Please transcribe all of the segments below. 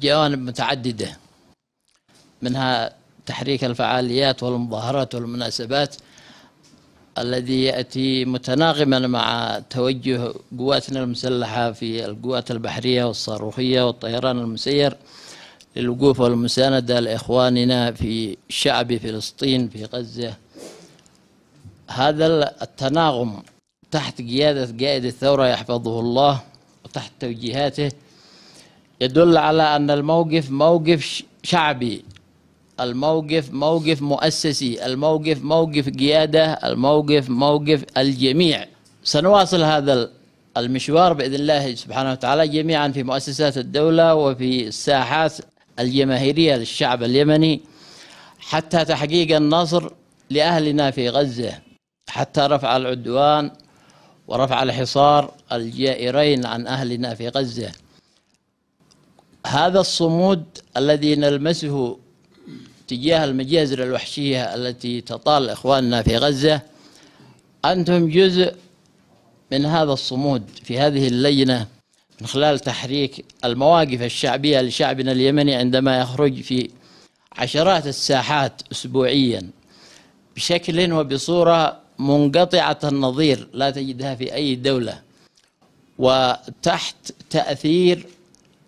جوانب متعددة منها تحريك الفعاليات والمظاهرات والمناسبات الذي يأتي متناغما مع توجه قواتنا المسلحة في القوات البحرية والصاروخية والطيران المسير للوقوف والمساندة لإخواننا في شعب فلسطين في غزة هذا التناغم تحت قيادة قائد الثورة يحفظه الله وتحت توجيهاته يدل على أن الموقف موقف شعبي الموقف موقف مؤسسي الموقف موقف قيادة الموقف موقف الجميع سنواصل هذا المشوار بإذن الله سبحانه وتعالى جميعا في مؤسسات الدولة وفي الساحات الجماهيرية للشعب اليمني حتى تحقيق النصر لأهلنا في غزة حتى رفع العدوان ورفع الحصار الجائرين عن أهلنا في غزة هذا الصمود الذي نلمسه تجاه المجازر الوحشية التي تطال إخواننا في غزة أنتم جزء من هذا الصمود في هذه اللجنة من خلال تحريك المواقف الشعبية لشعبنا اليمني عندما يخرج في عشرات الساحات أسبوعيا بشكل وبصورة منقطعة النظير لا تجدها في أي دولة وتحت تأثير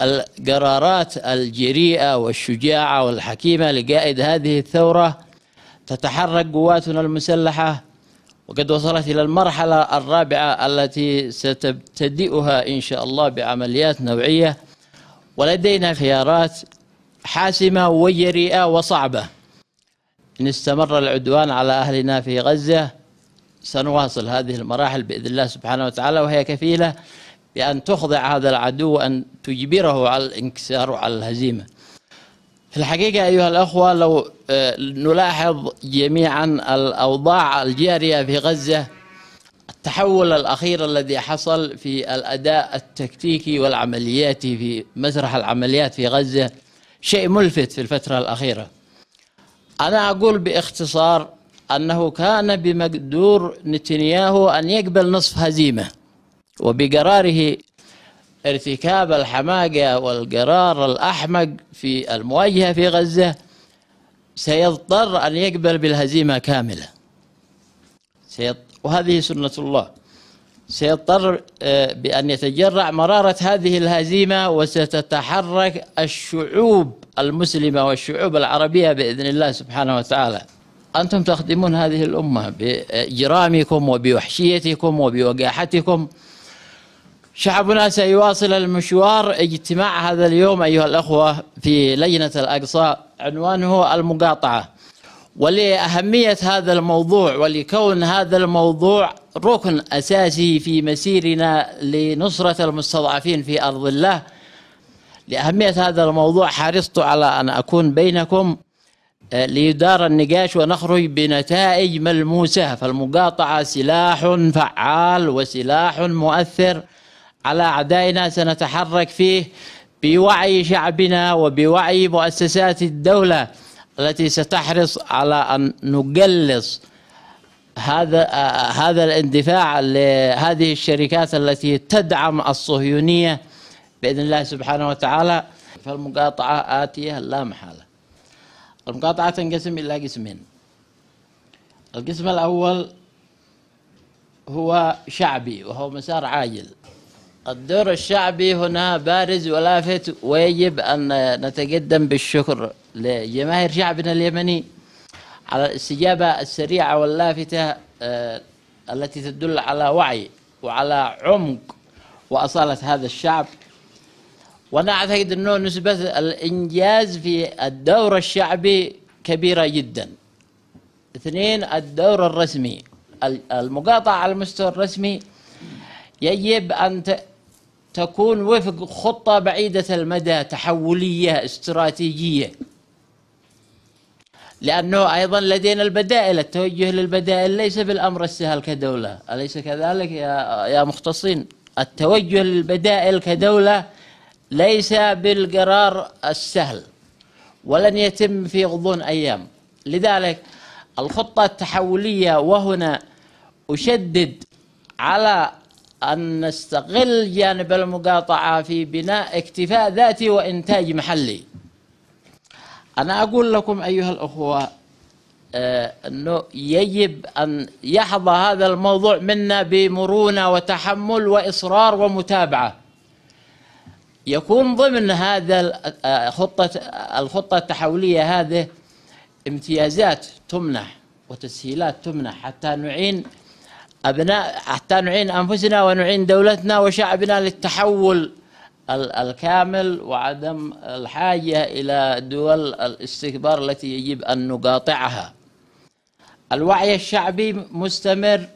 القرارات الجريئة والشجاعة والحكيمة لقائد هذه الثورة تتحرك قواتنا المسلحة وقد وصلت إلى المرحلة الرابعة التي ستبتدئها إن شاء الله بعمليات نوعية ولدينا خيارات حاسمة وجريئة وصعبة إن استمر العدوان على أهلنا في غزة سنواصل هذه المراحل بإذن الله سبحانه وتعالى وهي كفيلة بأن تخضع هذا العدو وأن تجبره على الانكسار وعلى الهزيمة في الحقيقة أيها الأخوة لو آه، نلاحظ جميعا الأوضاع الجارية في غزة التحول الأخير الذي حصل في الأداء التكتيكي والعملياتي في مسرح العمليات في غزة شيء ملفت في الفترة الأخيرة أنا أقول باختصار أنه كان بمقدور نتنياهو أن يقبل نصف هزيمة وبقراره ارتكاب الحماقة والقرار الأحمق في المواجهة في غزة سيضطر أن يقبل بالهزيمة كاملة وهذه سنة الله سيضطر آه، بأن يتجرع مرارة هذه الهزيمة وستتحرك الشعوب المسلمة والشعوب العربية بإذن الله سبحانه وتعالى أنتم تخدمون هذه الأمة بجرامكم وبوحشيتكم وبوقاحتكم شعبنا سيواصل المشوار اجتماع هذا اليوم أيها الأخوة في لجنة الأقصى عنوانه المقاطعة ولأهمية هذا الموضوع ولكون هذا الموضوع ركن أساسي في مسيرنا لنصرة المستضعفين في أرض الله لأهمية هذا الموضوع حرصت على أن أكون بينكم آه، ليدار النقاش ونخرج بنتائج ملموسة فالمقاطعة سلاح فعال وسلاح مؤثر على أعدائنا سنتحرك فيه بوعي شعبنا وبوعي مؤسسات الدولة التي ستحرص على أن نقلص هذا هذا الاندفاع لهذه الشركات التي تدعم الصهيونية بإذن الله سبحانه وتعالى فالمقاطعة آتية لا محالة المقاطعة تنقسم إلى قسمين القسم الأول هو شعبي وهو مسار عاجل الدور الشعبي هنا بارز ولافت ويجب أن نتقدم بالشكر لجماهير شعبنا اليمني على الاستجابة السريعة واللافتة آه، التي تدل على وعي وعلى عمق وأصالة هذا الشعب وأنا أعتقد أنه نسبة الإنجاز في الدور الشعبي كبيرة جدا اثنين الدور الرسمي المقاطعة على المستوى الرسمي يجب أن تكون وفق خطة بعيدة المدى تحولية استراتيجية لأنه أيضا لدينا البدائل التوجه للبدائل ليس بالأمر السهل كدولة أليس كذلك يا, يا مختصين التوجه للبدائل كدولة ليس بالقرار السهل ولن يتم في غضون أيام لذلك الخطة التحولية وهنا أشدد على أن نستغل جانب المقاطعة في بناء اكتفاء ذاتي وإنتاج محلي أنا أقول لكم أيها الأخوة آه، أنه يجب أن يحظى هذا الموضوع منا بمرونة وتحمل وإصرار ومتابعة يكون ضمن هذا آه، خطة الخطة التحولية هذه امتيازات تمنح وتسهيلات تمنح حتى نعين أبناء حتى نعين أنفسنا ونعين دولتنا وشعبنا للتحول الكامل وعدم الحاجة إلى دول الاستكبار التي يجب أن نقاطعها الوعي الشعبي مستمر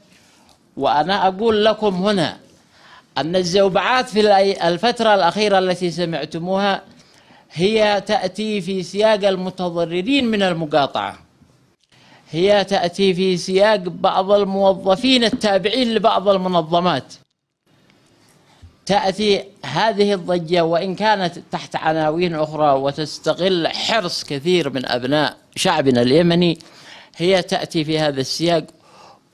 وأنا أقول لكم هنا أن الزوبعات في الفترة الأخيرة التي سمعتموها هي تأتي في سياق المتضررين من المقاطعة هي تأتي في سياق بعض الموظفين التابعين لبعض المنظمات تأتي هذه الضجة وإن كانت تحت عناوين أخرى وتستغل حرص كثير من أبناء شعبنا اليمني هي تأتي في هذا السياق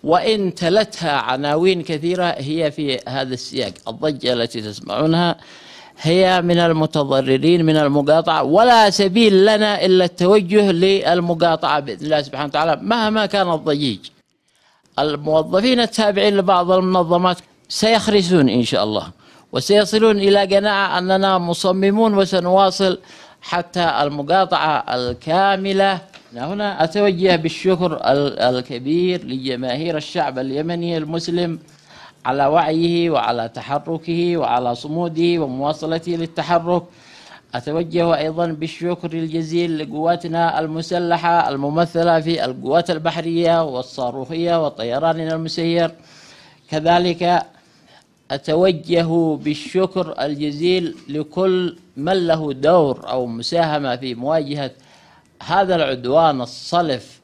وإن تلتها عناوين كثيرة هي في هذا السياق الضجة التي تسمعونها هي من المتضررين من المقاطعة ولا سبيل لنا إلا التوجه للمقاطعة بإذن الله سبحانه وتعالى مهما كان الضجيج الموظفين التابعين لبعض المنظمات سيخرسون إن شاء الله وسيصلون إلى قناعة أننا مصممون وسنواصل حتى المقاطعة الكاملة هنا أتوجه بالشكر الكبير لجماهير الشعب اليمني المسلم على وعيه وعلى تحركه وعلى صموده ومواصلته للتحرك أتوجه أيضا بالشكر الجزيل لقواتنا المسلحة الممثلة في القوات البحرية والصاروخية وطيراننا المسير كذلك أتوجه بالشكر الجزيل لكل من له دور أو مساهمة في مواجهة هذا العدوان الصلف